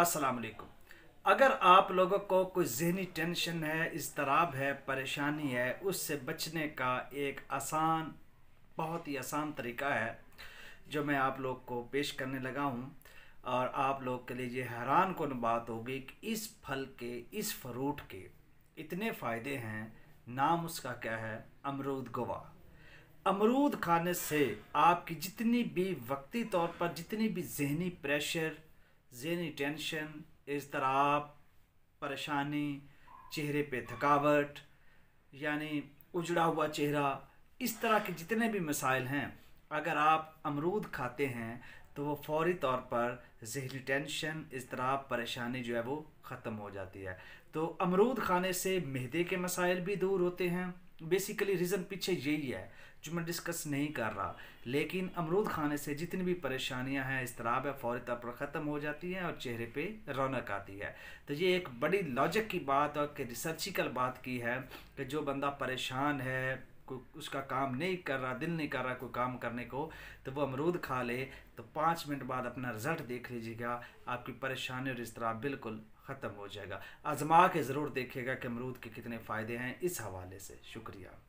अस्सलाम वालेकुम अगर आप लोगों को कोई जहनी टेंशन है इसतराब है परेशानी है उससे बचने का एक आसान बहुत ही आसान तरीका है जो मैं आप लोग को पेश करने लगा हूँ और आप लोग के लिए ये हैरान कन बात होगी कि इस फल के इस फ्रूट के इतने फ़ायदे हैं नाम उसका क्या है अमरूद गवा अमरूद खाने से आपकी जितनी भी वक्ती तौर पर जितनी भी जहनी प्रेशर जहनी टेंशन इजतराब परेशानी चेहरे पे थकावट यानी उजड़ा हुआ चेहरा इस तरह के जितने भी मसाइल हैं अगर आप अमरूद खाते हैं तो वो फौरी तौर पर जहरी टेंशन इसतराब परेशानी जो है वो ख़त्म हो जाती है तो अमरूद खाने से मेहदे के मसाइल भी दूर होते हैं बेसिकली रीज़न पीछे यही है जो मैं डिस्कस नहीं कर रहा लेकिन अमरूद खाने से जितनी भी परेशानियां हैं इसतराब है फौरी तौर पर ख़त्म हो जाती हैं और चेहरे पे रौनक आती है तो ये एक बड़ी लॉजिक की बात और रिसर्चिकल बात की है कि जो बंदा परेशान है उसका काम नहीं कर रहा दिल नहीं कर रहा कोई काम करने को तो वो अमरूद खा ले तो पाँच मिनट बाद अपना रिज़ल्ट देख लीजिएगा आपकी परेशानी और इसतरा बिल्कुल ख़त्म हो जाएगा आजमा के ज़रूर देखिएगा कि अमरूद के कितने फ़ायदे हैं इस हवाले से शुक्रिया